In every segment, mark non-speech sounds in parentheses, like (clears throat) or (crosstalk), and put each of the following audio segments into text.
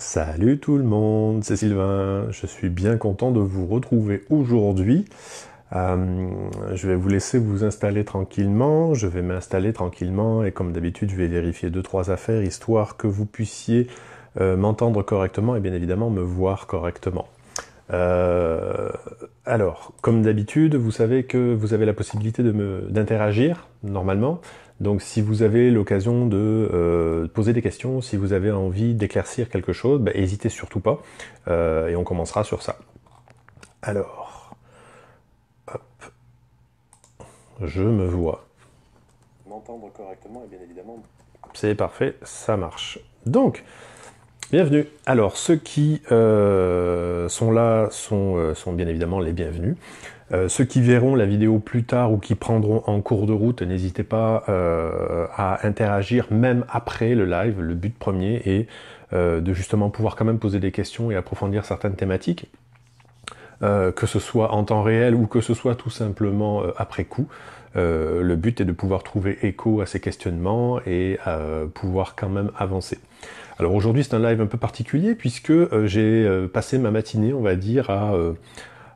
Salut tout le monde, c'est Sylvain. Je suis bien content de vous retrouver aujourd'hui. Euh, je vais vous laisser vous installer tranquillement. Je vais m'installer tranquillement et comme d'habitude, je vais vérifier deux trois affaires histoire que vous puissiez euh, m'entendre correctement et bien évidemment me voir correctement. Euh, alors, comme d'habitude, vous savez que vous avez la possibilité d'interagir normalement donc si vous avez l'occasion euh, de poser des questions, si vous avez envie d'éclaircir quelque chose, n'hésitez bah, surtout pas, euh, et on commencera sur ça. Alors, je me vois. M'entendre correctement, et bien évidemment. C'est parfait, ça marche. Donc, bienvenue. Alors, ceux qui euh, sont là sont bien évidemment les bienvenus. Euh, ceux qui verront la vidéo plus tard ou qui prendront en cours de route, n'hésitez pas euh, à interagir même après le live. Le but premier est euh, de justement pouvoir quand même poser des questions et approfondir certaines thématiques. que ce soit en temps réel ou que ce soit tout simplement après coup. le but est de pouvoir trouver écho à ces questionnements et pouvoir quand même avancer. Alors aujourd'hui c'est un live un peu particulier puisque j'ai passé ma matinée on va dire à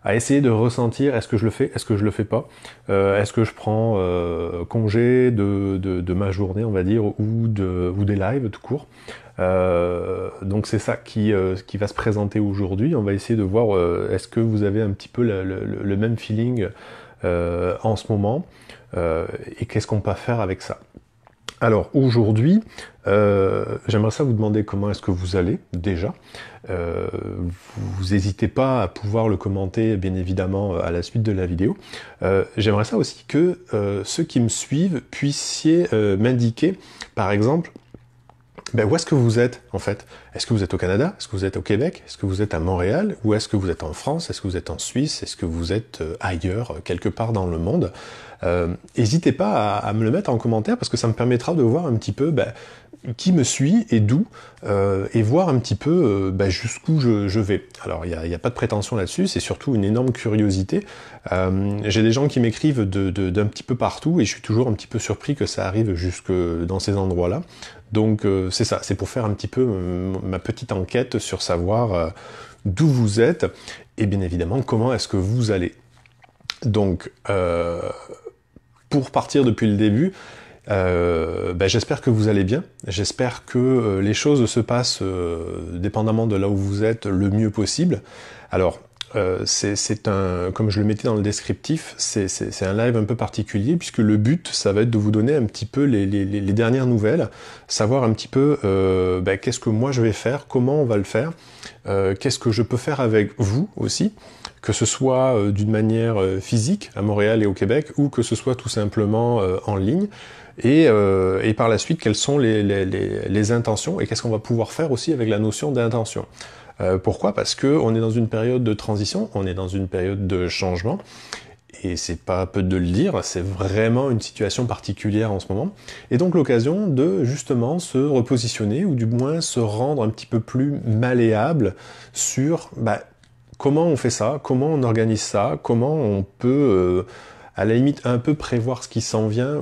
à essayer de ressentir est-ce que je le fais, est-ce que je le fais pas, euh, est-ce que je prends euh, congé de, de, ma journée, on va dire, ou, de, ou des lives tout court. Euh, donc c'est ça qui, qui va se présenter aujourd'hui. On va essayer de voir est-ce que vous avez un petit peu le, le même feeling en ce moment et qu'est-ce qu'on peut faire avec ça. Alors aujourd'hui, euh, j'aimerais ça vous demander comment est-ce que vous allez déjà. Euh, vous n'hésitez pas à pouvoir le commenter bien évidemment à la suite de la vidéo. Euh, j'aimerais ça aussi que ceux qui me suivent puissiez m'indiquer par exemple ben, où est-ce que vous êtes en fait Est-ce que vous êtes au Canada Est-ce que vous êtes au Québec Est-ce que vous êtes à Montréal Ou est-ce que vous êtes en France Est-ce que vous êtes en Suisse Est-ce que vous êtes ailleurs, quelque part dans le monde n'hésitez euh, pas à, me le mettre en commentaire parce que ça me permettra de voir un petit peu bah, qui me suit et d'où, euh, et voir un petit peu euh, bah, jusqu'où je, vais. Alors, il n'y a, pas de prétention là-dessus, c'est surtout une énorme curiosité. J'ai des gens qui m'écrivent d'un de, petit peu partout, et je suis toujours un petit peu surpris que ça arrive jusque dans ces endroits-là. Donc, c'est ça, c'est pour faire un petit peu ma petite enquête sur savoir d'où vous êtes, et bien évidemment, comment est-ce que vous allez. Donc, pour partir depuis le début. Euh, ben, j'espère que vous allez bien, j'espère que euh, les choses se passent euh, dépendamment de là où vous êtes le mieux possible. Alors, c'est un, comme je le mettais dans le descriptif, c'est un live un peu particulier puisque le but, ça va être de vous donner un petit peu les, dernières nouvelles, savoir un petit peu ben, qu'est-ce que moi je vais faire, comment on va le faire, qu'est-ce que je peux faire avec vous aussi, que ce soit euh, d'une manière euh, physique à Montréal et au Québec, ou que ce soit tout simplement euh, en ligne. Et, par la suite, quelles sont les, intentions et qu'est-ce qu'on va pouvoir faire aussi avec la notion d'intention. pourquoi Parce qu'on est dans une période de transition, on est dans une période de changement et c'est pas peu de le dire, c'est vraiment une situation particulière en ce moment, et donc l'occasion de justement se repositionner, ou du moins se rendre un petit peu plus malléable sur bah, Comment on fait ça Comment on organise ça Comment on peut, euh, à la limite, un peu prévoir ce qui s'en vient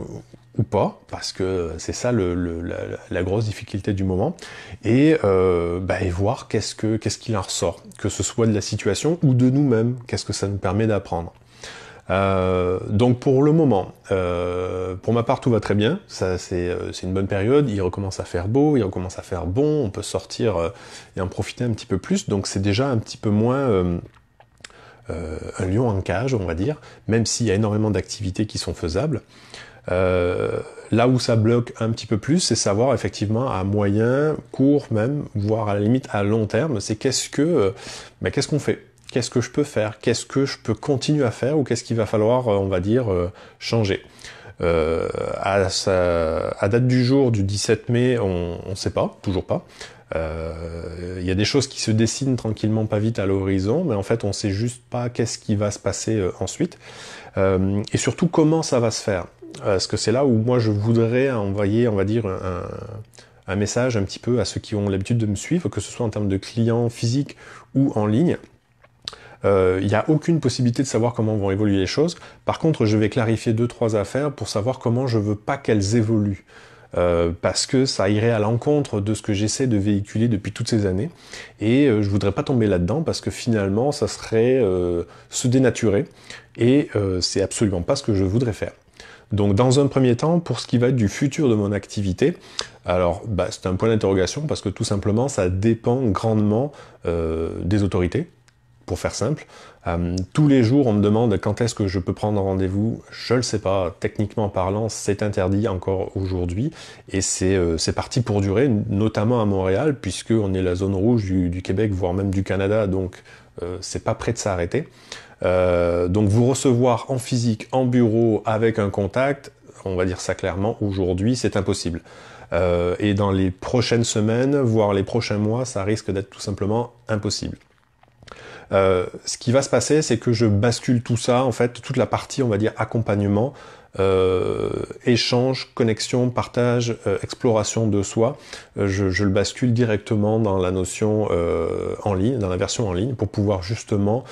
ou pas, parce que c'est ça la, grosse difficulté du moment, et, euh, bah, et voir qu'est-ce qu'il en ressort, que ce soit de la situation ou de nous-mêmes, qu'est-ce que ça nous permet d'apprendre. Euh, donc pour le moment, euh, pour ma part, tout va très bien. Ça, euh, c'est, une bonne période. Il recommence à faire beau, il recommence à faire bon. On peut sortir et en profiter un petit peu plus. Donc c'est déjà un petit peu moins un lion en cage, on va dire, même s'il y a énormément d'activités qui sont faisables. là où ça bloque un petit peu plus, c'est savoir effectivement à moyen, court même, voire à la limite à long terme, c'est qu'est-ce que, mais ben, qu'est-ce qu'on fait qu'est-ce que je peux faire, qu'est-ce que je peux continuer à faire ou qu'est-ce qu'il va falloir, euh, on va dire, euh, changer. Euh, à, date du jour du 17 mai, on ne sait pas, toujours pas. Il y a des choses qui se dessinent tranquillement, pas vite à l'horizon, mais en fait, on ne sait juste pas qu'est-ce qui va se passer ensuite. et surtout, comment ça va se faire. Parce que c'est là où moi, je voudrais envoyer, on va dire, un message un petit peu à ceux qui ont l'habitude de me suivre, que ce soit en termes de clients physiques ou en ligne. Euh, il n'y a aucune possibilité de savoir comment vont évoluer les choses. Par contre, je vais clarifier deux, trois affaires pour savoir comment je veux pas qu'elles évoluent. Euh, parce que ça irait à l'encontre de ce que j'essaie de véhiculer depuis toutes ces années. Et je euh, je voudrais pas tomber là-dedans parce que finalement, ça serait se dénaturer. Et c'est absolument pas ce que je voudrais faire. Donc dans un premier temps, pour ce qui va être du futur de mon activité, alors bah, c'est un point d'interrogation parce que tout simplement ça dépend grandement des autorités, pour faire simple. Euh, tous les jours, on me demande quand est-ce que je peux prendre rendez-vous. Je ne le sais pas. Techniquement parlant, c'est interdit encore aujourd'hui. Et c'est euh, parti pour durer, notamment à Montréal, puisqu'on est la zone rouge du, Québec, voire même du Canada. Donc, euh, c'est pas prêt de s'arrêter. donc, vous recevoir en physique, en bureau, avec un contact, on va dire ça clairement, aujourd'hui, c'est impossible. et dans les prochaines semaines, voire les prochains mois, ça risque d'être tout simplement impossible. Euh, ce qui va se passer, c'est que je bascule tout ça, en fait, toute la partie, on va dire, accompagnement, euh, échange, connexion, partage, euh, exploration de soi. je, je, le bascule directement dans la notion en ligne, dans la version en ligne, pour pouvoir justement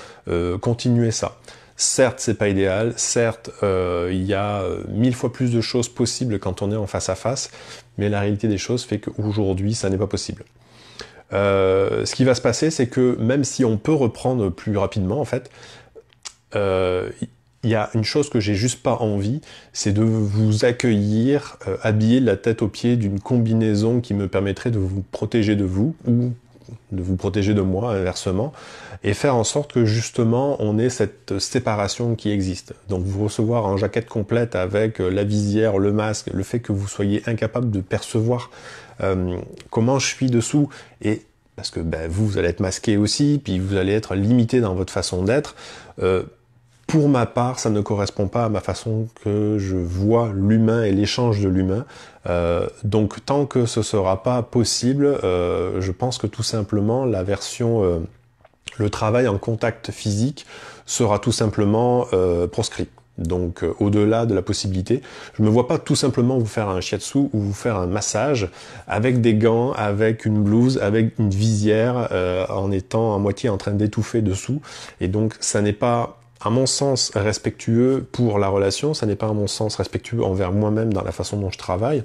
continuer ça. Certes, c'est pas idéal. Certes, il y a mille fois plus de choses possibles quand on est en face à face, mais la réalité des choses fait qu'aujourd'hui, ça n'est pas possible. Euh, ce qui va se passer, c'est que même si on peut reprendre plus rapidement, en fait, euh, il y a une chose que j'ai juste pas envie, c'est de vous accueillir euh, habiller habillé la tête aux pieds d'une combinaison qui me permettrait de vous protéger de vous ou de vous protéger de moi, inversement, et faire en sorte que justement on ait cette séparation qui existe. Donc vous recevoir en jaquette complète avec euh, la visière, le masque, le fait que vous soyez incapable de percevoir euh, comment je suis dessous, et parce que ben, vous, vous allez être masqué aussi, puis vous allez être limité dans votre façon d'être. Euh, pour ma part, ça ne correspond pas à ma façon que je vois l'humain et l'échange de l'humain. Euh, donc tant que ce sera pas possible, euh, je pense que tout simplement la version, euh, le travail en contact physique sera tout simplement proscrit. Donc au-delà de la possibilité, je ne me vois pas tout simplement vous faire un shiatsu ou vous faire un massage avec des gants, avec une blouse, avec une visière, en étant à moitié en train d'étouffer dessous. Et donc ça n'est pas à mon sens, respectueux pour la relation, ça n'est pas à mon sens respectueux envers moi-même dans la façon dont je travaille.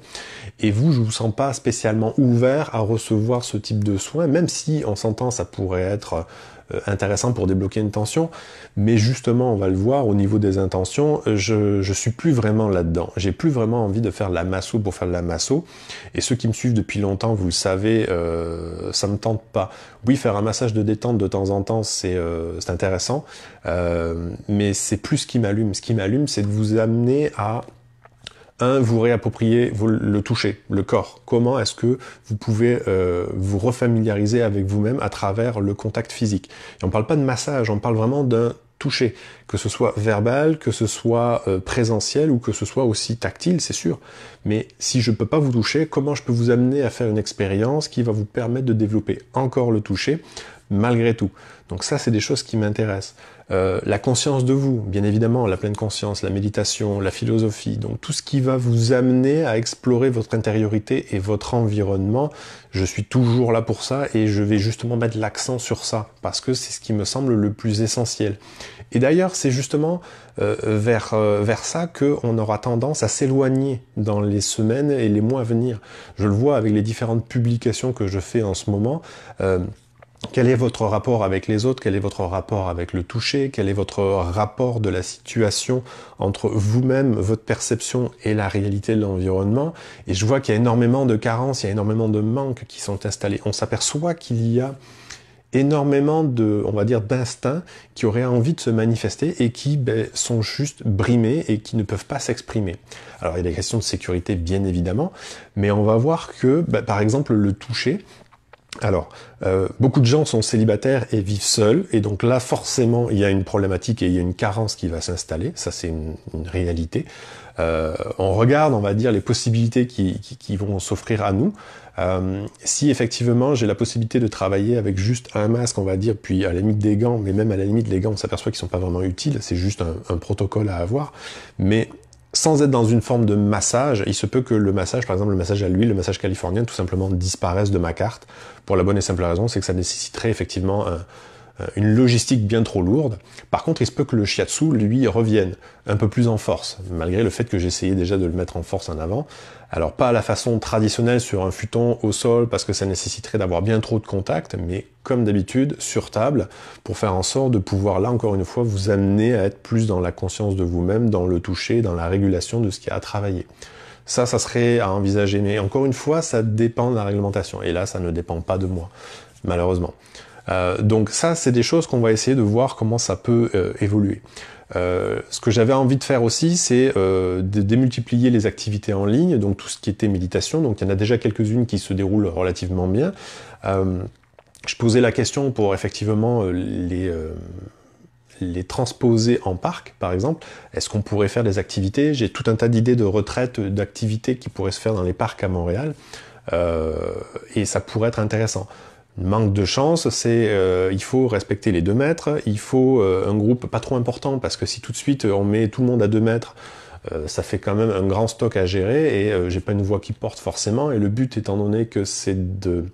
Et vous, je vous sens pas spécialement ouvert à recevoir ce type de soins, même si en sentant ça pourrait être euh, intéressant pour débloquer une tension. Mais justement, on va le voir au niveau des intentions, euh, je, suis plus vraiment là-dedans. J'ai plus vraiment envie de faire la masso pour faire la masso. Et ceux qui me suivent depuis longtemps, vous le savez, euh, ça me tente pas. Oui, faire un massage de détente de temps en temps, c'est intéressant, mais c'est plus ce qui m'allume. Ce qui m'allume, c'est de vous amener à un, vous réapproprier le toucher, le corps. Comment est-ce que vous pouvez euh, vous refamiliariser avec vous-même à travers le contact physique on ne parle pas de massage, on parle vraiment d'un toucher, que ce soit verbal, que ce soit euh, présentiel ou que ce soit aussi tactile, c'est sûr. Mais si je ne peux pas vous toucher, comment je peux vous amener à faire une expérience qui va vous permettre de développer encore le toucher malgré tout Donc ça, c'est des choses qui m'intéressent. Euh, la conscience de vous, bien évidemment, la pleine conscience, la méditation, la philosophie, donc tout ce qui va vous amener à explorer votre intériorité et votre environnement. Je suis toujours là pour ça et je vais justement mettre l'accent sur ça parce que c'est ce qui me semble le plus essentiel. Et d'ailleurs, c'est justement euh, vers, euh, vers ça qu'on aura tendance à s'éloigner dans les semaines et les mois à venir. Je le vois avec les différentes publications que je fais en ce moment. Quel est votre rapport avec les autres Quel est votre rapport avec le toucher Quel est votre rapport de la situation entre vous-même, votre perception et la réalité de l'environnement Et je vois qu'il y a énormément de carences, il y a énormément de manques qui sont installés. On s'aperçoit qu'il y a énormément de, on va dire, d'instincts qui auraient envie de se manifester et qui ben, sont juste brimés et qui ne peuvent pas s'exprimer. Alors il y a des questions de sécurité bien évidemment, mais on va voir que, ben, par exemple, le toucher, alors, euh, beaucoup de gens sont célibataires et vivent seuls, et donc là, forcément, il y a une problématique et il y a une carence qui va s'installer, ça c'est une, réalité. Euh, on regarde, on va dire, les possibilités qui, vont s'offrir à nous. Euh, si effectivement j'ai la possibilité de travailler avec juste un masque, on va dire, puis à la limite des gants, mais même à la limite les gants, on s'aperçoit qu'ils sont pas vraiment utiles, c'est juste un, un protocole à avoir. Mais sans être dans une forme de massage, il se peut que le massage, par exemple le massage à l'huile, le massage californien, tout simplement disparaisse de ma carte, pour la bonne et simple raison, c'est que ça nécessiterait effectivement un, euh, une logistique bien trop lourde. Par contre, il se peut que le shiatsu, lui, revienne un peu plus en force, malgré le fait que j'essayais déjà de le mettre en force en avant. Alors pas à la façon traditionnelle sur un futon au sol, parce que ça nécessiterait d'avoir bien trop de contact, mais comme d'habitude, sur table, pour faire en sorte de pouvoir, là encore une fois, vous amener à être plus dans la conscience de vous-même, dans le toucher, dans la régulation de ce qui y a à travailler. Ça, ça serait à envisager. Mais encore une fois, ça dépend de la réglementation. Et là, ça ne dépend pas de moi, malheureusement. Euh, donc ça, c'est des choses qu'on va essayer de voir comment ça peut euh, évoluer. Euh, ce que j'avais envie de faire aussi, c'est de démultiplier les activités en ligne, donc tout ce qui était méditation. Donc il y en a déjà quelques-unes qui se déroulent relativement bien. je posais la question pour effectivement les transposer en parc, par exemple Est-ce qu'on pourrait faire des activités J'ai tout un tas d'idées de retraite d'activités qui pourraient se faire dans les parcs à Montréal. et ça pourrait être intéressant manque de chance, c'est euh, il faut respecter les 2 mètres, il faut euh, un groupe pas trop important, parce que si tout de suite euh, on met tout le monde à 2 mètres, ça fait quand même un grand stock à gérer et j'ai pas une voix qui porte forcément. Et le but étant donné que c'est de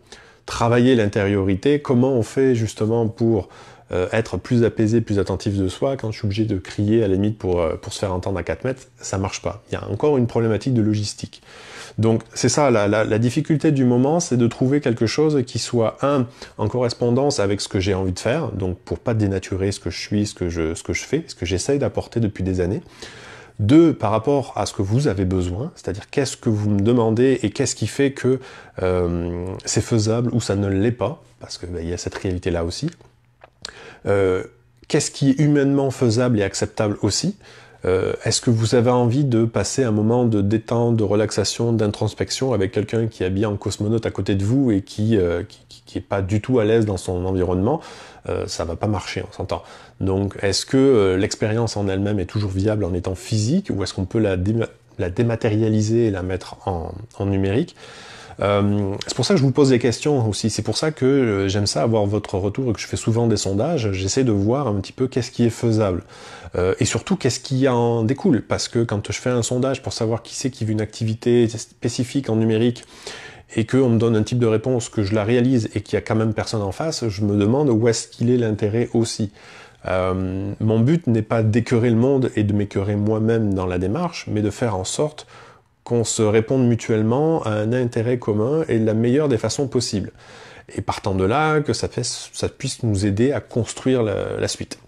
travailler l'intériorité, comment on fait justement pour être plus apaisé, plus attentif de soi, quand je suis obligé de crier à la limite pour, pour se faire entendre à 4 mètres, ça marche pas. Il y a encore une problématique de logistique. Donc c'est ça, la, difficulté du moment, c'est de trouver quelque chose qui soit, un, en correspondance avec ce que j'ai envie de faire, donc pour pas dénaturer ce que je suis, ce que je, ce que je fais, ce que j'essaye d'apporter depuis des années. Deux, par rapport à ce que vous avez besoin, c'est-à-dire qu'est-ce que vous me demandez et qu'est-ce qui fait que euh, c'est faisable ou ça ne l'est pas, parce qu'il ben, y a cette réalité-là aussi. Euh, qu'est-ce qui est humainement faisable et acceptable aussi euh, est-ce que vous avez envie de passer un moment de détente, de relaxation, d'introspection avec quelqu'un qui habille en cosmonaute à côté de vous et qui euh, qui, pas du tout à l'aise dans son environnement euh, Ça va pas marcher, on s'entend. Donc, est-ce que l'expérience en elle-même est toujours viable en étant physique ou est-ce qu'on peut la, dématérialiser et la mettre en, numérique c'est pour ça que je vous pose des questions aussi. C'est pour ça que j'aime ça avoir votre retour et que je fais souvent des sondages. J'essaie de voir un petit peu qu'est-ce qui est faisable. Euh, et surtout, qu'est-ce qui en découle Parce que quand je fais un sondage pour savoir qui c'est qui veut une activité spécifique en numérique, et qu'on me donne un type de réponse, que je la réalise et qu'il y a quand même personne en face, je me demande où est-ce qu'il est l'intérêt aussi. Euh, mon but n'est pas d'écœurer le monde et de m'écœurer moi-même dans la démarche, mais de faire en sorte qu'on se réponde mutuellement à un intérêt commun et de la meilleure des façons possibles. Et partant de là, que ça, puisse nous aider à construire la suite.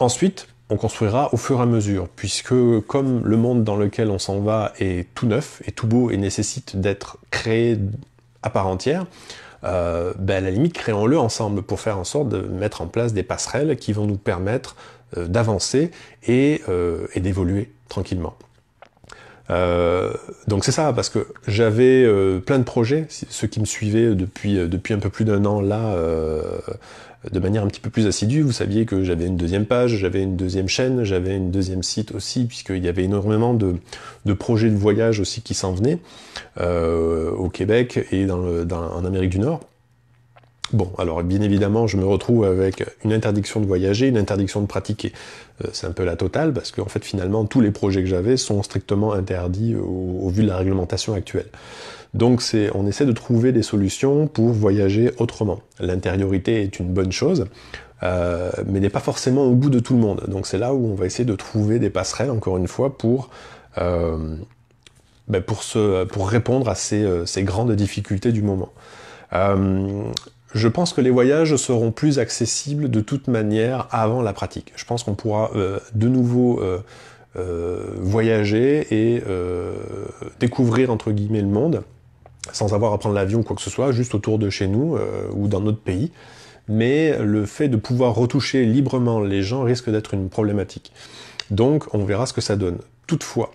Ensuite, on construira au fur et à mesure, puisque comme le monde dans lequel on s'en va est tout neuf, et tout beau, et nécessite d'être créé à part entière, euh, ben à la limite, créons-le ensemble pour faire en sorte de mettre en place des passerelles qui vont nous permettre euh, d'avancer et, euh, et d'évoluer tranquillement. donc c'est ça, parce que j'avais plein de projets, ceux qui me suivaient depuis, depuis un peu plus d'un an là, de manière un petit peu plus assidue. Vous saviez que j'avais une deuxième page, j'avais une deuxième chaîne, j'avais une deuxième site aussi, puisqu'il y avait énormément de, projets de voyage aussi qui s'en venaient euh, au Québec et dans en Amérique du Nord. Bon, alors bien évidemment, je me retrouve avec une interdiction de voyager, une interdiction de pratiquer. Euh, c'est un peu la totale parce qu'en en fait, finalement, tous les projets que j'avais sont strictement interdits au vu de la réglementation actuelle. Donc c'est, on essaie de trouver des solutions pour voyager autrement. L'intériorité est une bonne chose, euh, mais n'est pas forcément au bout de tout le monde. Donc c'est là où on va essayer de trouver des passerelles, encore une fois, pour, euh, ben, pour, se, pour répondre à ces, euh, ces, grandes difficultés du moment. Euh, je pense que les voyages seront plus accessibles de toute manière avant la pratique. Je pense qu'on pourra de nouveau voyager et découvrir entre guillemets le monde sans avoir à prendre l'avion ou quoi que ce soit, juste autour de chez nous euh, ou dans notre pays. Mais le fait de pouvoir retoucher librement les gens risque d'être une problématique. Donc on verra ce que ça donne. Toutefois,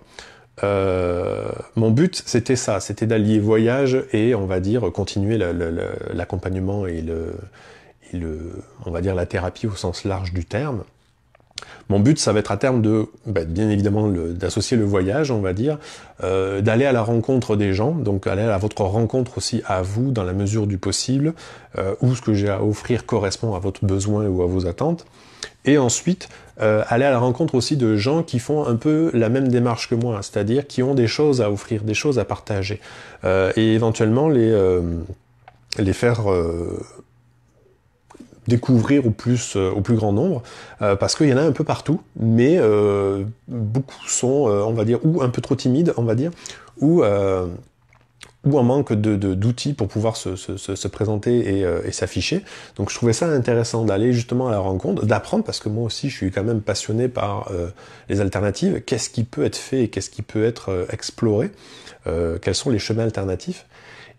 euh, mon but c'était ça, c'était d'allier voyage et on va dire continuer l'accompagnement et le, et le, on va dire la thérapie au sens large du terme. Mon but, ça va être à terme de, bah, bien évidemment, d'associer le voyage, on va dire, euh, d'aller à la rencontre des gens, donc aller à votre rencontre aussi à vous, dans la mesure du possible, euh, où ce que j'ai à offrir correspond à votre besoin ou à vos attentes. Et ensuite, euh, aller à la rencontre aussi de gens qui font un peu la même démarche que moi, c'est-à-dire qui ont des choses à offrir, des choses à partager, et éventuellement les les faire découvrir au plus, euh, au plus grand nombre, euh, parce qu'il y en a un peu partout, mais euh, beaucoup sont, on va dire, ou un peu trop timides, on va dire, ou ou manque d'outils de, pour pouvoir se, présenter et, s'afficher. Donc je trouvais ça intéressant d'aller justement à la rencontre, d'apprendre, parce que moi aussi je suis quand même passionné par les alternatives, qu'est-ce qui peut être fait qu'est-ce qui peut être exploré, quels sont les chemins alternatifs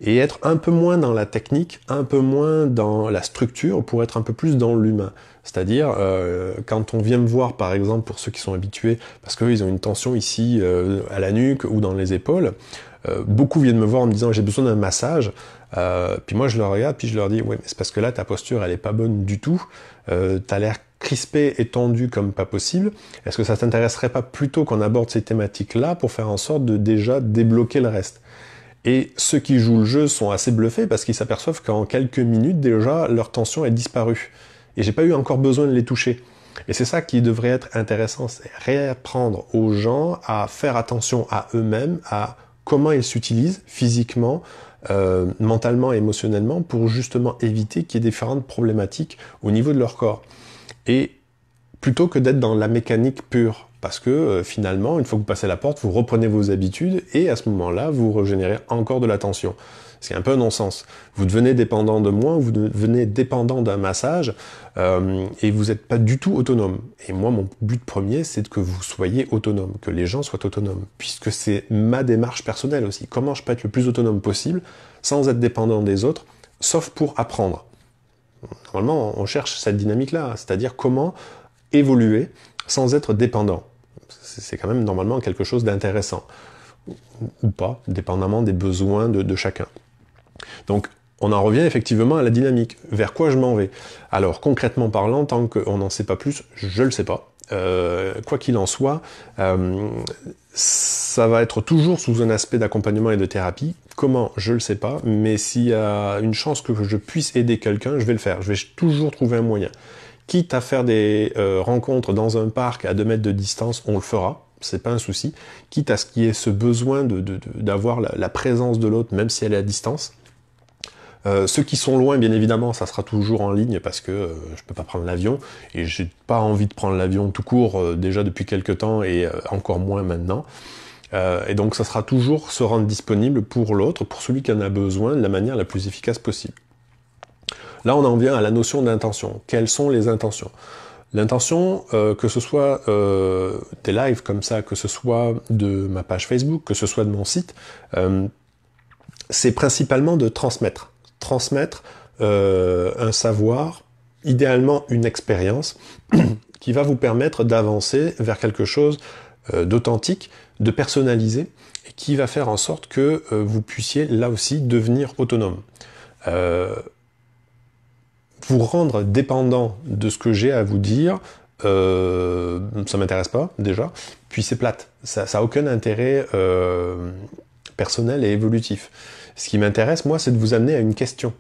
et être un peu moins dans la technique, un peu moins dans la structure pour être un peu plus dans l'humain. C'est-à-dire, euh, quand on vient me voir, par exemple, pour ceux qui sont habitués, parce qu'ils ont une tension ici euh, à la nuque ou dans les épaules, euh, beaucoup viennent me voir en me disant j'ai besoin d'un massage. puis moi, je leur regarde, puis je leur dis, oui, mais c'est parce que là, ta posture, elle n'est pas bonne du tout. Euh, as l'air crispé et tendu comme pas possible. Est-ce que ça t'intéresserait pas plutôt qu'on aborde ces thématiques-là pour faire en sorte de déjà débloquer le reste et ceux qui jouent le jeu sont assez bluffés parce qu'ils s'aperçoivent qu'en quelques minutes déjà, leur tension est disparue. Et j'ai pas eu encore besoin de les toucher. Et c'est ça qui devrait être intéressant, c'est réapprendre aux gens à faire attention à eux-mêmes, à comment ils s'utilisent physiquement, euh, mentalement, émotionnellement, pour justement éviter qu'il y ait différentes problématiques au niveau de leur corps. Et plutôt que d'être dans la mécanique pure, parce que euh, finalement, une fois que vous passez la porte, vous reprenez vos habitudes et à ce moment-là, vous régénérez encore de la tension. C'est un peu un non-sens. Vous devenez dépendant de moi, vous devenez dépendant d'un massage euh, et vous n'êtes pas du tout autonome. Et moi, mon but premier, c'est que vous soyez autonome, que les gens soient autonomes, puisque c'est ma démarche personnelle aussi. Comment je peux être le plus autonome possible sans être dépendant des autres, sauf pour apprendre. Normalement, on cherche cette dynamique-là, c'est-à-dire comment évoluer sans être dépendant. C'est quand même normalement quelque chose d'intéressant. Ou pas, dépendamment des besoins de, chacun. Donc, on en revient effectivement à la dynamique. Vers quoi je m'en vais Alors, concrètement parlant, tant qu'on n'en sait pas plus, je ne le sais pas. Euh, quoi qu'il en soit, euh, ça va être toujours sous un aspect d'accompagnement et de thérapie. Comment Je ne le sais pas, mais s'il y a une chance que je puisse aider quelqu'un, je vais le faire. Je vais toujours trouver un moyen. Quitte à faire des euh, rencontres dans un parc à 2 mètres de distance, on le fera, c'est pas un souci. Quitte à ce qu'il y ait ce besoin d'avoir de, la, présence de l'autre, même si elle est à distance. Euh, ceux qui sont loin, bien évidemment, ça sera toujours en ligne parce que euh, je peux pas prendre l'avion et j'ai pas envie de prendre l'avion tout court déjà depuis quelques temps et encore moins maintenant. et donc ça sera toujours se rendre disponible pour l'autre, pour celui qui en a besoin, de la manière la plus efficace possible. Là, on en vient à la notion d'intention. Quelles sont les intentions L'intention, euh, que ce soit euh, des lives comme ça, que ce soit de ma page Facebook, que ce soit de mon site, euh, c'est principalement de transmettre. Transmettre un savoir, idéalement une expérience, (clears throat) qui va vous permettre d'avancer vers quelque chose d'authentique, de personnalisé, et qui va faire en sorte que vous puissiez là aussi devenir autonome vous rendre dépendant de ce que j'ai à vous dire, euh, ça m'intéresse pas déjà. Puis c'est plate, ça n'a aucun intérêt euh, personnel et évolutif. Ce qui m'intéresse, moi, c'est de vous amener à une question.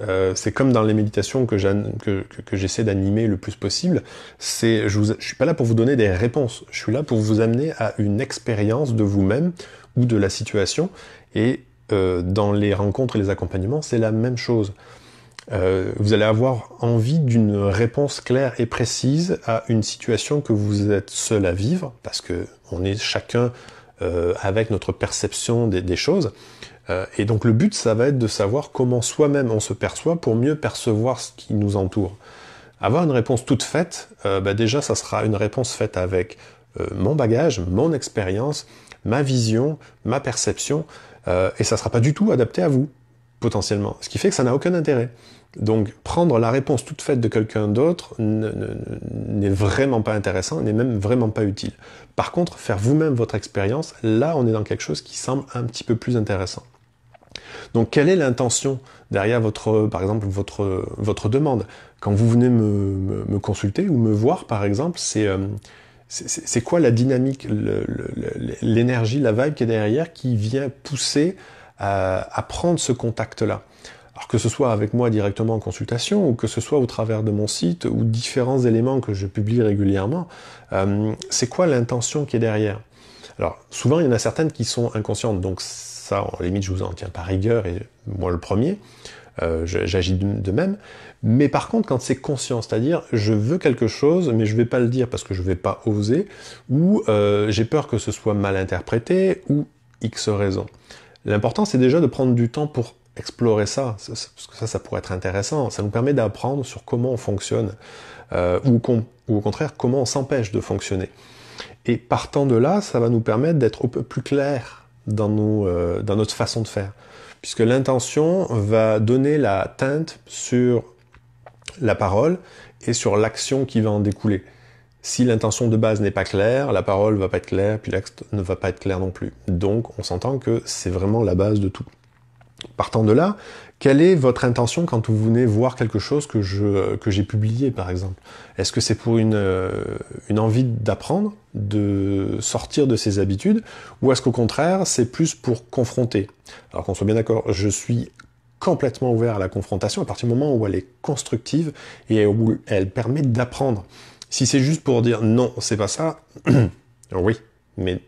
Euh, c'est comme dans les méditations que, que, j'essaie d'animer le plus possible. C'est, je, ne suis pas là pour vous donner des réponses. Je suis là pour vous amener à une expérience de vous-même ou de la situation. Et euh, dans les rencontres et les accompagnements, c'est la même chose. Euh, vous allez avoir envie d'une réponse claire et précise à une situation que vous êtes seul à vivre, parce que on est chacun euh, avec notre perception des, choses. Euh, et donc le but, ça va être de savoir comment soi-même on se perçoit pour mieux percevoir ce qui nous entoure. Avoir une réponse toute faite, bah déjà, ça sera une réponse faite avec mon bagage, mon expérience, ma vision, ma perception, et ça ne sera pas du tout adapté à vous potentiellement. Ce qui fait que ça n'a aucun intérêt. Donc prendre la réponse toute faite de quelqu'un d'autre n'est vraiment pas intéressant, n'est même vraiment pas utile. Par contre, faire vous-même votre expérience, là on est dans quelque chose qui semble un petit peu plus intéressant. Donc quelle est l'intention derrière votre, par exemple, votre, votre demande Quand vous venez me, consulter ou me voir, par exemple, c'est euh, quoi la dynamique, l'énergie, la vibe qui est derrière qui vient pousser euh, à, prendre ce contact-là. Alors que ce soit avec moi directement en consultation ou que ce soit au travers de mon site ou différents éléments que je publie régulièrement, euh, c'est quoi l'intention qui est derrière Alors souvent il y en a certaines qui sont inconscientes, donc ça en limite je vous en tiens par rigueur et moi le premier, euh, j'agis de même. Mais par contre, quand c'est conscient, c'est-à-dire je veux quelque chose, mais je ne vais pas le dire parce que je ne vais pas oser, ou j'ai peur que ce soit mal interprété, ou X raison. L'important, c'est déjà de prendre du temps pour explorer ça, parce que ça, ça pourrait être intéressant. Ça nous permet d'apprendre sur comment on fonctionne, euh, ou, au contraire, comment on s'empêche de fonctionner. Et partant de là, ça va nous permettre d'être un peu plus clair dans euh, notre façon de faire, puisque l'intention va donner la teinte sur la parole et sur l'action qui va en découler. Si l'intention de base n'est pas claire, la parole va pas être claire, puis l'acte ne va pas être clair non plus. Donc on s'entend que c'est vraiment la base de tout. Partant de là, quelle est votre intention quand vous venez voir quelque chose que je que j'ai publié par exemple Est-ce que c'est pour une euh, une envie d'apprendre, de sortir de ses habitudes, ou est-ce qu'au contraire c'est plus pour confronter Alors qu'on soit bien d'accord, je suis complètement ouvert à la confrontation à partir du moment où elle est constructive et où elle permet d'apprendre. Si c'est juste pour dire non, c'est pas ça, (clears throat) oui, mais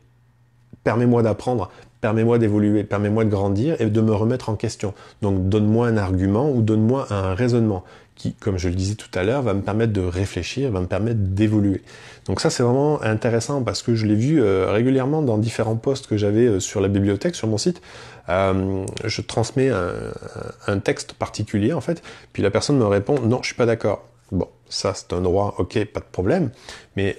permets-moi d'apprendre, permets-moi d'évoluer, permets-moi de grandir et de me remettre en question. Donc donne-moi un argument ou donne-moi un raisonnement qui, comme je le disais tout à l'heure, va me permettre de réfléchir, va me permettre d'évoluer. Donc ça, c'est vraiment intéressant parce que je l'ai vu euh, régulièrement dans différents posts que j'avais euh, sur la bibliothèque, sur mon site. Euh, je transmets un, texte particulier en fait, puis la personne me répond non, je suis pas d'accord. Ça, c'est un droit, ok, pas de problème. Mais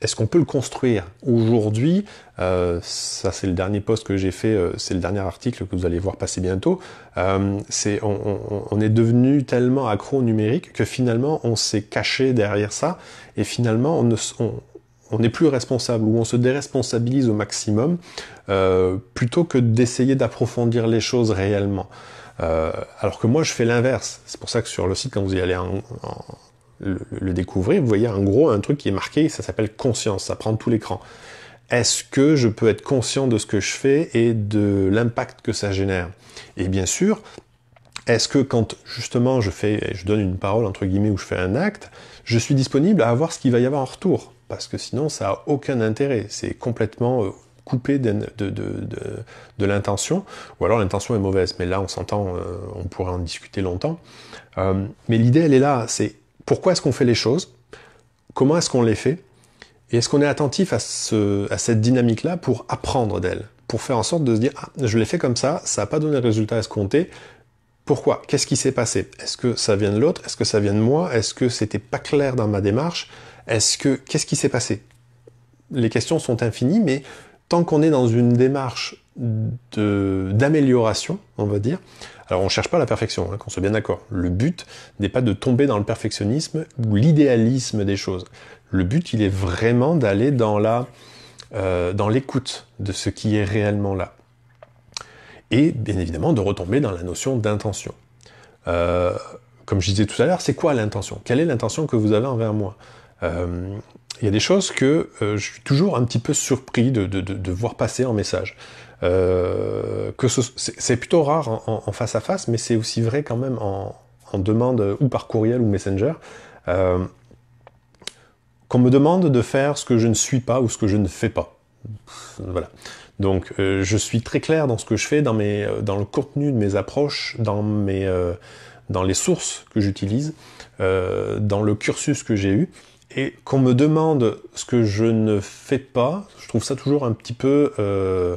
est-ce qu'on peut le construire aujourd'hui euh, Ça, c'est le dernier post que j'ai fait, euh, c'est le dernier article que vous allez voir passer bientôt. Euh, c'est, on, est devenu tellement accro au numérique que finalement, on s'est caché derrière ça et finalement, on ne, on, n'est plus responsable ou on se déresponsabilise au maximum plutôt que d'essayer d'approfondir les choses réellement. alors que moi, je fais l'inverse. C'est pour ça que sur le site, quand vous y allez en, le, découvrir, vous voyez un gros un truc qui est marqué, ça s'appelle conscience, ça prend tout l'écran. Est-ce que je peux être conscient de ce que je fais et de l'impact que ça génère Et bien sûr, est-ce que quand justement je fais, je donne une parole entre guillemets ou je fais un acte, je suis disponible à avoir ce qu'il va y avoir en retour Parce que sinon, ça n'a aucun intérêt. C'est complètement euh, coupé de, l'intention, ou alors l'intention est mauvaise. Mais là, on s'entend, euh, on pourrait en discuter longtemps. Euh, mais l'idée, elle est là, c'est pourquoi est-ce qu'on fait les choses, comment est-ce qu'on les fait, et est-ce qu'on est attentif à, cette dynamique-là pour apprendre d'elle, pour faire en sorte de se dire ah, je l'ai fait comme ça, ça n'a pas donné le résultat escompté, pourquoi Qu'est-ce qui s'est passé Est-ce que ça vient de l'autre Est-ce que ça vient de moi Est-ce que c'était pas clair dans ma démarche Est-ce que qu'est-ce qui s'est passé Les questions sont infinies, mais tant qu'on est dans une démarche d'amélioration, on va dire, alors on ne cherche pas la perfection, hein, qu'on soit bien d'accord. Le but n'est pas de tomber dans le perfectionnisme ou l'idéalisme des choses. Le but, il est vraiment d'aller dans euh, l'écoute de ce qui est réellement là. Et bien évidemment de retomber dans la notion d'intention. Euh, comme je disais tout à l'heure, c'est quoi l'intention Quelle est l'intention que vous avez envers moi euh, il y a des choses que euh, je suis toujours un petit peu surpris de, voir passer en message. Euh, c'est plutôt rare en, face à face, mais c'est aussi vrai quand même en, demande ou par courriel ou messenger. Euh, qu'on me demande de faire ce que je ne suis pas ou ce que je ne fais pas. Voilà. Donc je suis très clair dans ce que je fais, dans, le contenu de mes approches, dans les sources que j'utilise, dans le cursus que j'ai eu et qu'on me demande ce que je ne fais pas, je trouve ça toujours un petit peu euh,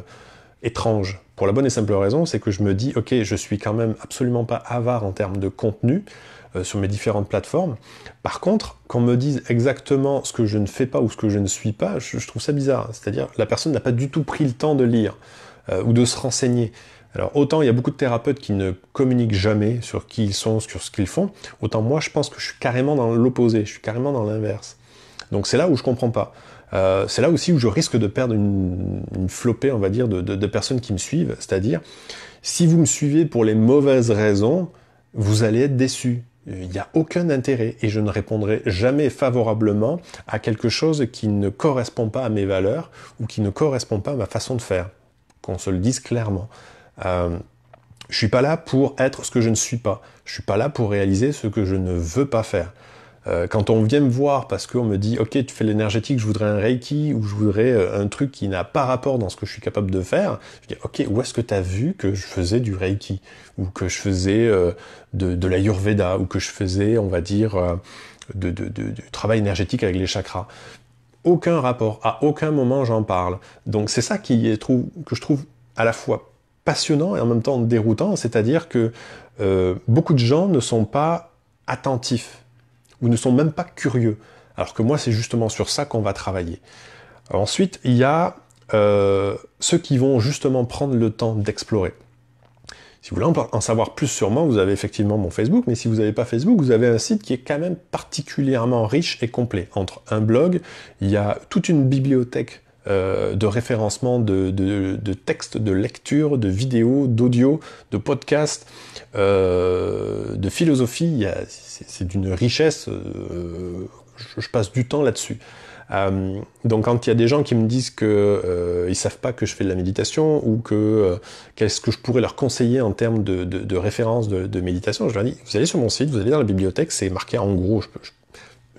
étrange. Pour la bonne et simple raison, c'est que je me dis, ok, je suis quand même absolument pas avare en termes de contenu euh, sur mes différentes plateformes. Par contre, qu'on me dise exactement ce que je ne fais pas ou ce que je ne suis pas, je, trouve ça bizarre. C'est-à-dire, la personne n'a pas du tout pris le temps de lire euh, ou de se renseigner. Alors autant il y a beaucoup de thérapeutes qui ne communiquent jamais sur qui ils sont, sur ce qu'ils font, autant moi je pense que je suis carrément dans l'opposé, je suis carrément dans l'inverse. Donc c'est là où je comprends pas. Euh, c'est là aussi où je risque de perdre une, flopée, on va dire, de, de personnes qui me suivent. C'est-à-dire, si vous me suivez pour les mauvaises raisons, vous allez être déçu. Il n'y a aucun intérêt et je ne répondrai jamais favorablement à quelque chose qui ne correspond pas à mes valeurs ou qui ne correspond pas à ma façon de faire. Qu'on se le dise clairement. Euh, je suis pas là pour être ce que je ne suis pas. Je suis pas là pour réaliser ce que je ne veux pas faire. Euh, quand on vient me voir parce qu'on me dit, ok, tu fais l'énergétique, je voudrais un reiki ou je voudrais euh, un truc qui n'a pas rapport dans ce que je suis capable de faire, je dis, ok, où est-ce que tu as vu que je faisais du reiki ou que je faisais euh, de, la Yurveda ou que je faisais, on va dire, de, du travail énergétique avec les chakras aucun rapport, à aucun moment j'en parle. Donc c'est ça qui est, que je trouve à la fois passionnant et en même temps déroutant, c'est-à-dire que euh, beaucoup de gens ne sont pas attentifs ou ne sont même pas curieux. Alors que moi, c'est justement sur ça qu'on va travailler. ensuite, il y a euh, ceux qui vont justement prendre le temps d'explorer. Si vous voulez en savoir plus sur moi, vous avez effectivement mon Facebook, mais si vous n'avez pas Facebook, vous avez un site qui est quand même particulièrement riche et complet. Entre un blog, il y a toute une bibliothèque euh, de référencement de, de, de, textes, de lecture de vidéos, d'audio, de podcasts, euh, de philosophie. C'est d'une richesse. Euh, je, passe du temps là-dessus. donc quand il y a des gens qui me disent que ne savent pas que je fais de la méditation ou que qu'est-ce que je pourrais leur conseiller en termes de, de, de référence de, méditation, je leur dis vous allez sur mon site, vous allez dans la bibliothèque, c'est marqué en gros. Je peux,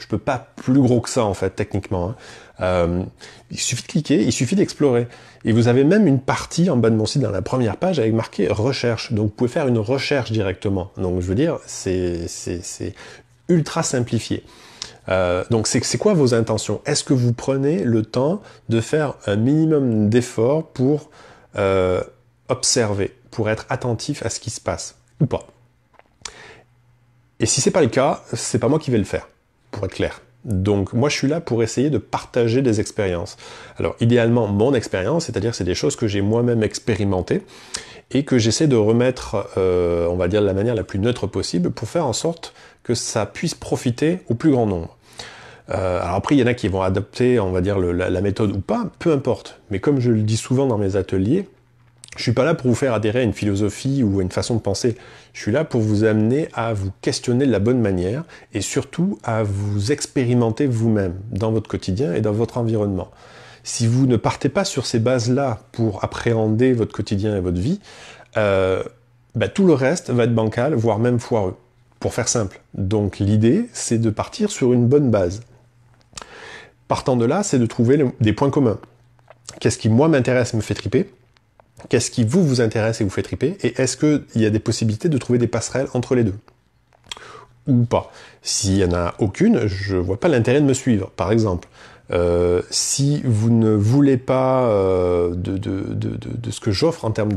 peux pas plus gros que ça en fait techniquement. Hein. Euh, il suffit de cliquer, il suffit d'explorer. Et vous avez même une partie en bas de mon site dans la première page avec marqué recherche. Donc vous pouvez faire une recherche directement. Donc je veux dire, c'est ultra simplifié. Euh, donc c'est quoi vos intentions Est-ce que vous prenez le temps de faire un minimum d'efforts pour euh, observer, pour être attentif à ce qui se passe ou pas Et si c'est pas le cas, c'est pas moi qui vais le faire, pour être clair. Donc moi je suis là pour essayer de partager des expériences. Alors idéalement mon expérience, c'est-à-dire c'est des choses que j'ai moi-même expérimentées et que j'essaie de remettre, euh, on va dire, de la manière la plus neutre possible pour faire en sorte que ça puisse profiter au plus grand nombre. Euh, alors après, il y en a qui vont adopter, on va dire, la, méthode ou pas, peu importe. Mais comme je le dis souvent dans mes ateliers, je suis pas là pour vous faire adhérer à une philosophie ou à une façon de penser. Je suis là pour vous amener à vous questionner de la bonne manière et surtout à vous expérimenter vous-même dans votre quotidien et dans votre environnement. Si vous ne partez pas sur ces bases-là pour appréhender votre quotidien et votre vie, euh, bah, tout le reste va être bancal, voire même foireux, pour faire simple. Donc l'idée, c'est de partir sur une bonne base. Partant de là, c'est de trouver des points communs. Qu'est-ce qui, moi, m'intéresse, me fait triper Qu'est-ce qui vous vous intéresse et vous fait triper Et est-ce qu'il y a des possibilités de trouver des passerelles entre les deux Ou pas S'il n'y en a aucune, je ne vois pas l'intérêt de me suivre, par exemple. Euh, si vous ne voulez pas euh, de, de, ce que j'offre en termes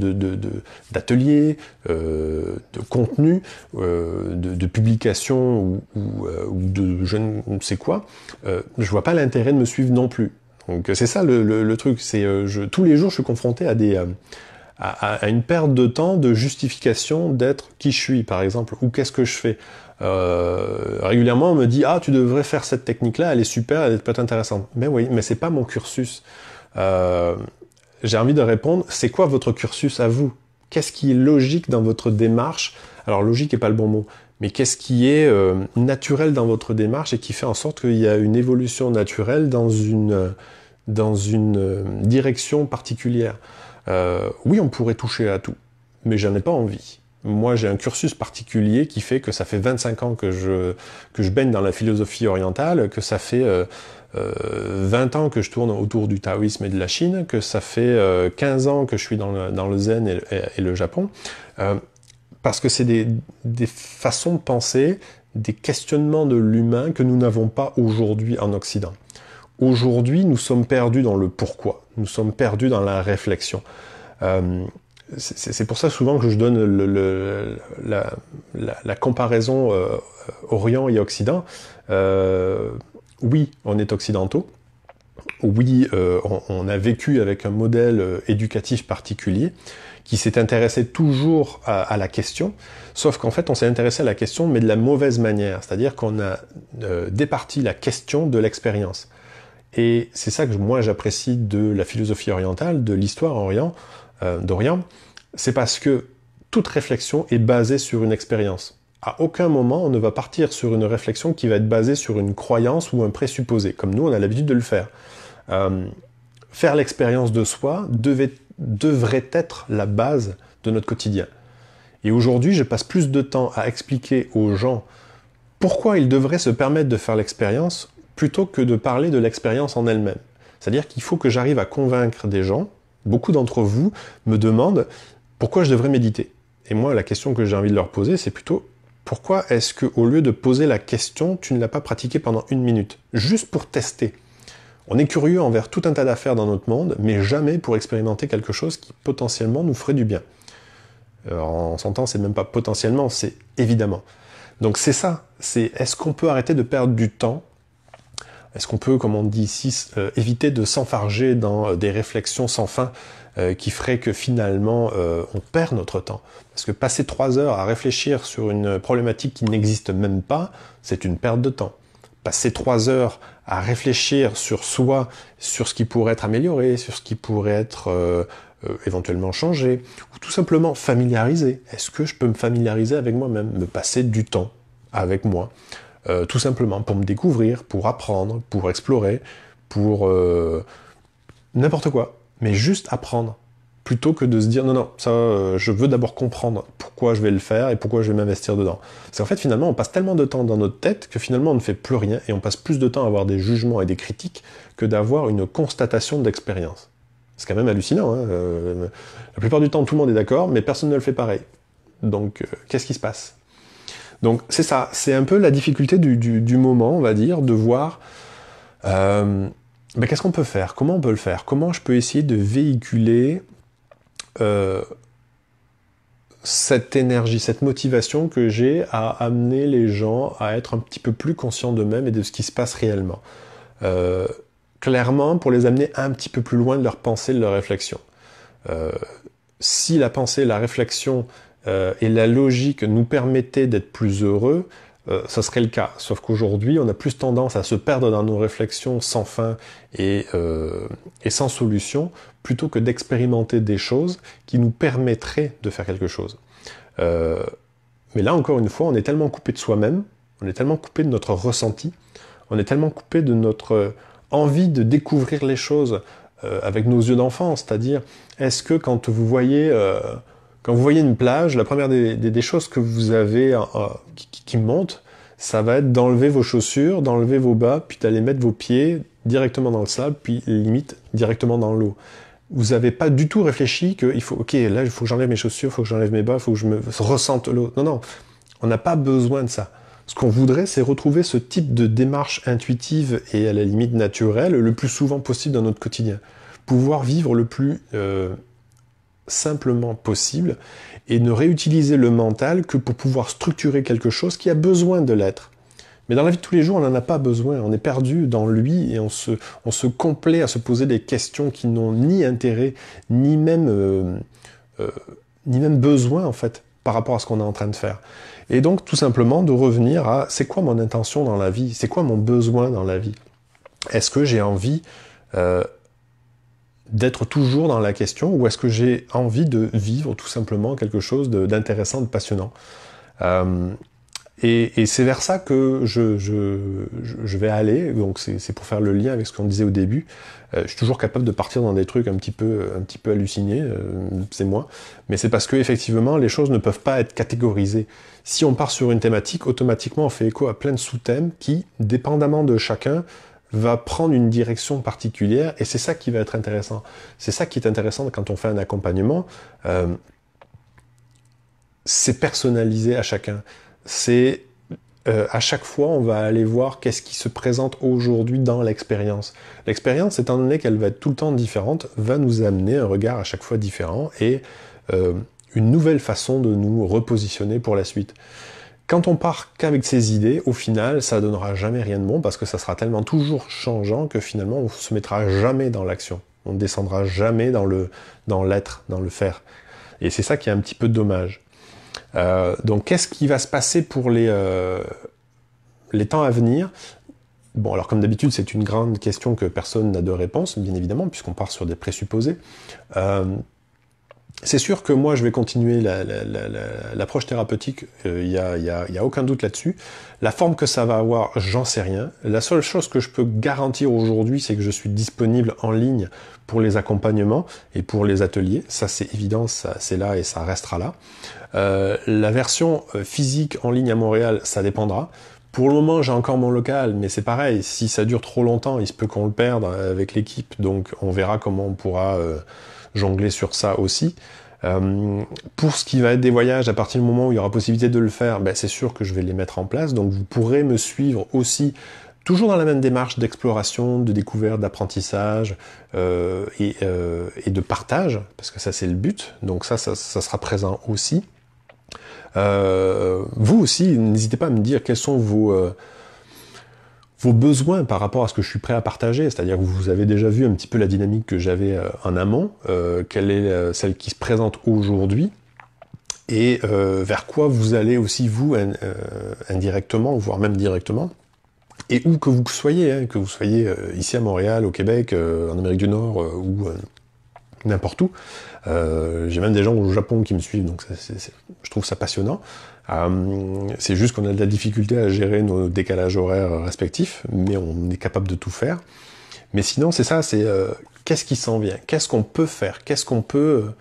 d'ateliers, euh, de, contenu, de, publication ou, ou, de je ne sais quoi, je vois pas l'intérêt de me suivre non plus. Donc euh, c'est ça le, truc, c'est euh, tous les jours je suis confronté à des euh, à, une perte de temps de justification d'être qui je suis par exemple ou qu'est-ce que je fais. régulièrement on me dit ah tu devrais faire cette technique là, elle est super, elle peut-être intéressante. Mais oui, mais c'est pas mon cursus. j'ai envie de répondre, c'est quoi votre cursus à vous Qu'est-ce qui est logique dans votre démarche Alors logique n'est pas le bon mot, mais qu'est-ce qui est naturel dans votre démarche et qui fait en sorte qu'il y a une évolution naturelle dans une dans une euh, direction particulière. Euh, oui, on pourrait toucher à tout, mais j'en ai pas envie. Moi, j'ai un cursus particulier qui fait que ça fait 25 ans que je, que je baigne dans la philosophie orientale, que ça fait 20 euh, ans que je tourne autour du taoïsme et de la Chine, que ça fait 15 ans que je suis dans le, dans le zen et, le Japon, parce que c'est des, des façons de penser, des questionnements de l'humain que nous n'avons pas aujourd'hui en Occident. Aujourd'hui, nous sommes perdus dans le pourquoi, nous sommes perdus dans la réflexion. Euh, c'est pour ça souvent que je donne la, comparaison euh, Orient et Occident. Euh, oui, on est occidentaux. Oui, on, a vécu avec un modèle éducatif particulier qui s'est intéressé toujours à, la question, sauf qu'en fait on s'est intéressé à la question mais de la mauvaise manière, c'est-à-dire qu'on a départi la question de l'expérience. Et c'est ça que moi j'apprécie de la philosophie orientale, de l'histoire euh, d'Orient, c'est parce que toute réflexion est basée sur une expérience. À aucun moment on ne va partir sur une réflexion qui va être basée sur une croyance ou un présupposé, comme nous on a l'habitude de le faire. Euh, faire l'expérience de soi devrait être la base de notre quotidien. Et aujourd'hui, je passe plus de temps à expliquer aux gens pourquoi ils devraient se permettre de faire l'expérience plutôt que de parler de l'expérience en elle-même. C'est-à-dire qu'il faut que j'arrive à convaincre des gens, beaucoup d'entre vous me demandent pourquoi je devrais méditer. Et moi, la question que j'ai envie de leur poser, c'est plutôt pourquoi est-ce que, au lieu de poser la question, tu ne l'as pas pratiqué pendant une minute Juste pour tester. On est curieux envers tout un tas d'affaires dans notre monde, mais jamais pour expérimenter quelque chose qui potentiellement nous ferait du bien. Alors, euh, en s'entendant, c'est même pas potentiellement, c'est évidemment. Donc c'est ça, c'est est-ce qu'on peut arrêter de perdre du temps est-ce qu'on peut, comme on dit ici, euh, éviter de s'enfarger dans euh, des réflexions sans fin euh, qui feraient que finalement on perd notre temps Parce que passer trois heures à réfléchir sur une problématique qui n'existe même pas, c'est une perte de temps. Passer trois heures à réfléchir sur soi, sur ce qui pourrait être amélioré, sur ce qui pourrait être éventuellement changé, ou tout simplement familiariser. Est-ce que je peux me familiariser avec moi-même, me passer du temps avec moi euh, tout simplement pour me découvrir, pour apprendre, pour explorer, pour euh, n'importe quoi, mais juste apprendre, plutôt que de se dire non, non, ça, euh, je veux d'abord comprendre pourquoi je vais le faire et pourquoi je vais m'investir dedans. C'est qu'en fait, finalement, on passe tellement de temps dans notre tête que finalement, on ne fait plus rien et on passe plus de temps à avoir des jugements et des critiques que d'avoir une constatation d'expérience. C'est quand même hallucinant. Hein, la plupart du temps, tout le monde est d'accord, mais personne ne le fait pareil. Donc, qu'est-ce qui se passe donc c'est ça, c'est un peu la difficulté du, moment, on va dire, de voir euh, ben, qu'est-ce qu'on peut faire, comment on peut le faire, comment je peux essayer de véhiculer euh, cette énergie, cette motivation que j'ai à amener les gens à être un petit peu plus conscients d'eux-mêmes et de ce qui se passe réellement. Euh, clairement, pour les amener un petit peu plus loin de leur pensée, de leur réflexion. si la pensée, la réflexion euh, et la logique nous permettait d'être plus heureux, euh, ça serait le cas. Sauf qu'aujourd'hui, on a plus tendance à se perdre dans nos réflexions sans fin et, euh, sans solution, plutôt que d'expérimenter des choses qui nous permettraient de faire quelque chose. mais là, encore une fois, on est tellement coupé de soi-même, on est tellement coupé de notre ressenti, on est tellement coupé de notre envie de découvrir les choses avec nos yeux d'enfant, c'est-à-dire, est-ce que quand vous voyez quand vous voyez une plage, la première des, choses que vous avez euh, euh, qui, monte, ça va être d'enlever vos chaussures, d'enlever vos bas, puis d'aller mettre vos pieds directement dans le sable, puis limite directement dans l'eau. Vous n'avez pas du tout réfléchi qu'il faut, ok, là il faut que j'enlève mes chaussures, il faut que j'enlève mes bas, il faut que je me ressente l'eau. Non, non, on n'a pas besoin de ça. Ce qu'on voudrait, c'est retrouver ce type de démarche intuitive et à la limite naturelle le plus souvent possible dans notre quotidien. Pouvoir vivre le plus euh, simplement possible et ne réutiliser le mental que pour pouvoir structurer quelque chose qui a besoin de l'être. Mais dans la vie de tous les jours, on n'en a pas besoin, on est perdu dans lui et on se, on complaît à se poser des questions qui n'ont ni intérêt, ni même, euh, euh, ni même besoin en fait par rapport à ce qu'on est en train de faire. Et donc tout simplement de revenir à c'est quoi mon intention dans la vie, c'est quoi mon besoin dans la vie. Est-ce que j'ai envie euh, d'être toujours dans la question ou est-ce que j'ai envie de vivre tout simplement quelque chose d'intéressant, de, passionnant euh, Et, c'est vers ça que je, vais aller, donc c'est pour faire le lien avec ce qu'on disait au début. Euh, je suis toujours capable de partir dans des trucs un petit peu, un petit peu hallucinés, euh, c'est moi, mais c'est parce que les choses ne peuvent pas être catégorisées. Si on part sur une thématique, automatiquement on fait écho à plein de sous-thèmes qui, dépendamment de chacun, va prendre une direction particulière et c'est ça qui va être intéressant. C'est ça qui est intéressant quand on fait un accompagnement. Euh, c'est personnalisé à chacun. C'est euh, à chaque fois, on va aller voir qu'est-ce qui se présente aujourd'hui dans l'expérience. L'expérience, étant donné qu'elle va être tout le temps différente, va nous amener un regard à chaque fois différent et euh, une nouvelle façon de nous repositionner pour la suite. Quand on part qu'avec ces idées, au final, ça donnera jamais rien de bon parce que ça sera tellement toujours changeant que finalement, on se mettra jamais dans l'action. On ne descendra jamais dans le dans l'être, dans le faire. Et c'est ça qui est un petit peu dommage. Euh, donc, qu'est-ce qui va se passer pour les euh, les temps à venir Bon, alors comme d'habitude, c'est une grande question que personne n'a de réponse, bien évidemment, puisqu'on part sur des présupposés. Euh, c'est sûr que moi, je vais continuer l'approche thérapeutique, il euh, n'y a, y a, aucun doute là-dessus. La forme que ça va avoir, j'en sais rien. La seule chose que je peux garantir aujourd'hui, c'est que je suis disponible en ligne pour les accompagnements et pour les ateliers. Ça, c'est évident, c'est là et ça restera là. Euh, la version euh, physique en ligne à Montréal, ça dépendra. Pour le moment, j'ai encore mon local, mais c'est pareil, si ça dure trop longtemps, il se peut qu'on le perde avec l'équipe, donc on verra comment on pourra jongler sur ça aussi. Euh, pour ce qui va être des voyages, à partir du moment où il y aura possibilité de le faire, ben, c'est sûr que je vais les mettre en place. Donc vous pourrez me suivre aussi, toujours dans la même démarche d'exploration, de découverte, d'apprentissage euh, euh, et, de partage, parce que ça c'est le but. Donc ça, ça, ça sera présent aussi. vous aussi, n'hésitez pas à me dire quels sont vos vos besoins par rapport à ce que je suis prêt à partager. C'est-à-dire que vous avez déjà vu un petit peu la dynamique que j'avais euh, en amont, euh, quelle est euh, celle qui se présente aujourd'hui, et vers quoi vous allez aussi vous indirectement ou indirectement, voire même directement, et où que vous soyez, hein, que vous soyez ici à Montréal, au Québec, en Amérique du Nord ou n'importe où. J'ai même des gens au Japon qui me suivent, donc je trouve ça passionnant. Euh, c'est juste qu'on a de la difficulté à gérer nos décalages horaires respectifs, mais on est capable de tout faire. Mais sinon, c'est ça, c'est euh, qu'est-ce qui s'en vient, qu'est-ce qu'on peut faire, qu'est-ce qu'on peut euh,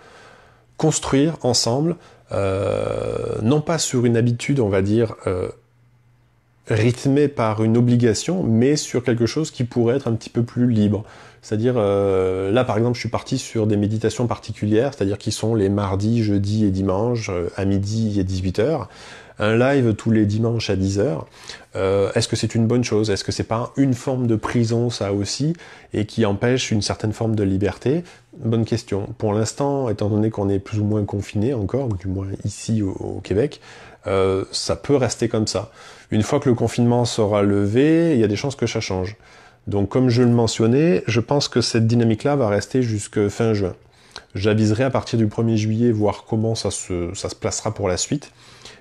construire ensemble, non pas sur une habitude, on va dire, rythmée par une obligation, mais sur quelque chose qui pourrait être un petit peu plus libre, c'est-à-dire, euh, là par exemple, je suis parti sur des méditations particulières, c'est-à-dire qui sont les mardis, jeudis et dimanches, euh, à midi et 18h. Un live tous les dimanches à 10h. Euh, est-ce que c'est une bonne chose Est-ce que c'est pas une forme de prison, ça aussi, et qui empêche une certaine forme de liberté Bonne question. Pour l'instant, étant donné qu'on est plus ou moins confiné encore, du moins ici au, Québec, ça peut rester comme ça. Une fois que le confinement sera levé, il y a des chances que ça change. Donc comme je le mentionnais, je pense que cette dynamique-là va rester jusque fin juin. J'aviserai à partir du 1er juillet voir comment ça se, placera pour la suite.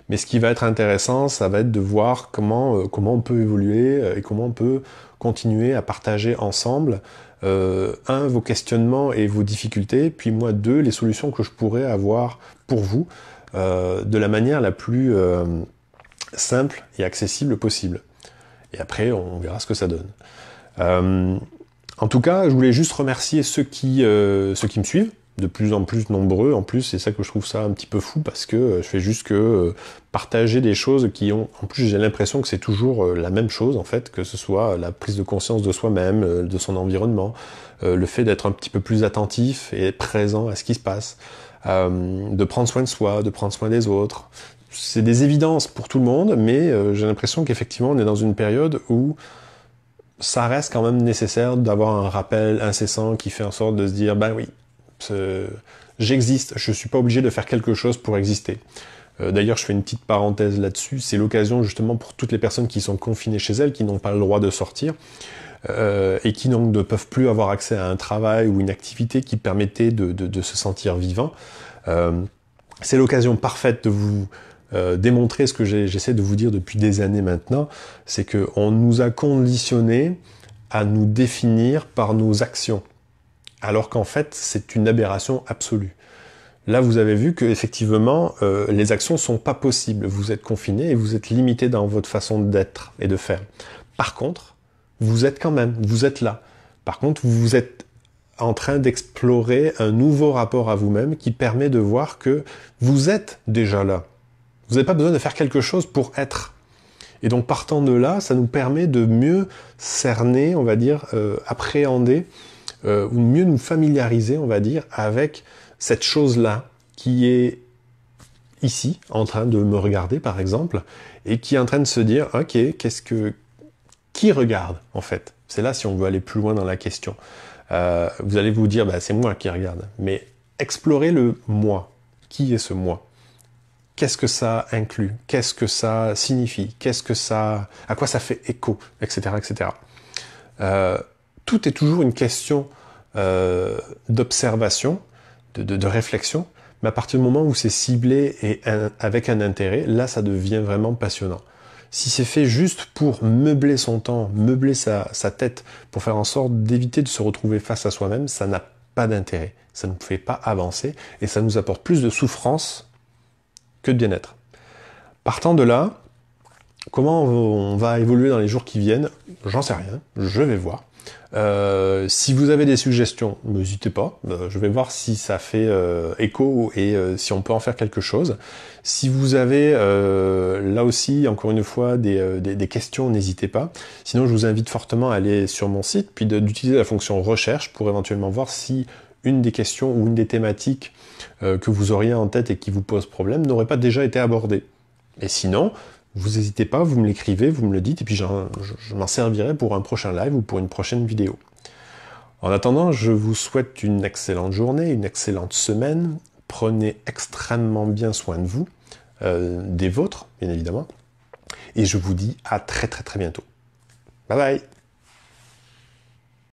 Mais ce qui va être intéressant, ça va être de voir comment, euh, on peut évoluer euh, et comment on peut continuer à partager ensemble, euh, un, vos questionnements et vos difficultés, puis moi, deux, les solutions que je pourrais avoir pour vous de la manière la plus simple et accessible possible. Et après, on verra ce que ça donne. Euh, en tout cas, je voulais juste remercier ceux qui, euh, ceux qui me suivent, de plus en plus nombreux. En plus, c'est ça que je trouve ça un petit peu fou parce que euh, je fais juste que partager des choses qui ont. En plus, j'ai l'impression que c'est toujours la même chose en fait, que ce soit la prise de conscience de soi-même, de son environnement, le fait d'être un petit peu plus attentif et présent à ce qui se passe, de prendre soin de soi, de prendre soin des autres. C'est des évidences pour tout le monde, mais j'ai l'impression qu'effectivement, on est dans une période où ça reste quand même nécessaire d'avoir un rappel incessant qui fait en sorte de se dire ben oui, j'existe, je suis pas obligé de faire quelque chose pour exister. Euh, d'ailleurs, je fais une petite parenthèse là-dessus. C'est l'occasion justement pour toutes les personnes qui sont confinées chez elles, qui n'ont pas le droit de sortir euh, et qui donc ne peuvent plus avoir accès à un travail ou une activité qui permettait de, se sentir vivant. Euh, c'est l'occasion parfaite de vous euh, démontrer ce que j'essaie de vous dire depuis des années maintenant, c'est qu'on nous a conditionnés à nous définir par nos actions, alors qu'en fait c'est une aberration absolue. Là, vous avez vu qu'effectivement, euh, les actions ne sont pas possibles. Vous êtes confiné et vous êtes limité dans votre façon d'être et de faire. Par contre, vous êtes quand même, vous êtes là. Par contre, vous êtes en train d'explorer un nouveau rapport à vous-même qui permet de voir que vous êtes déjà là. Vous n'avez pas besoin de faire quelque chose pour être. Et donc partant de là, ça nous permet de mieux cerner, on va dire, euh, appréhender, euh, ou mieux nous familiariser, on va dire, avec cette chose-là qui est ici, en train de me regarder par exemple, et qui est en train de se dire, ok, qu'est-ce que... Qui regarde en fait C'est là si on veut aller plus loin dans la question. Euh, vous allez vous dire, bah, c'est moi qui regarde. Mais explorez le moi. Qui est ce moi qu'est-ce que ça inclut, qu'est-ce que ça signifie, qu'est-ce que ça, à quoi ça fait écho, etc., etc. Euh, tout est toujours une question euh, d'observation, de, réflexion, mais à partir du moment où c'est ciblé et avec un intérêt, là, ça devient vraiment passionnant. Si c'est fait juste pour meubler son temps, meubler sa, sa tête, pour faire en sorte d'éviter de se retrouver face à soi-même, ça n'a pas d'intérêt, ça ne fait pas avancer et ça nous apporte plus de souffrance que de bien-être. Partant de là, comment on va évoluer dans les jours qui viennent J'en sais rien, je vais voir. Euh, si vous avez des suggestions, n'hésitez pas. Euh, je vais voir si ça fait euh, écho et si on peut en faire quelque chose. Si vous avez là aussi, encore une fois, des, des questions, n'hésitez pas. Sinon, je vous invite fortement à aller sur mon site, puis d'utiliser la fonction recherche pour éventuellement voir si une des questions ou une des thématiques euh, que vous auriez en tête et qui vous pose problème n'aurait pas déjà été abordé. Et sinon, vous n'hésitez pas, vous me l'écrivez, vous me le dites, et puis je, m'en servirai pour un prochain live ou pour une prochaine vidéo. En attendant, je vous souhaite une excellente journée, une excellente semaine. Prenez extrêmement bien soin de vous, euh, des vôtres, bien évidemment. Et je vous dis à très très très bientôt. Bye bye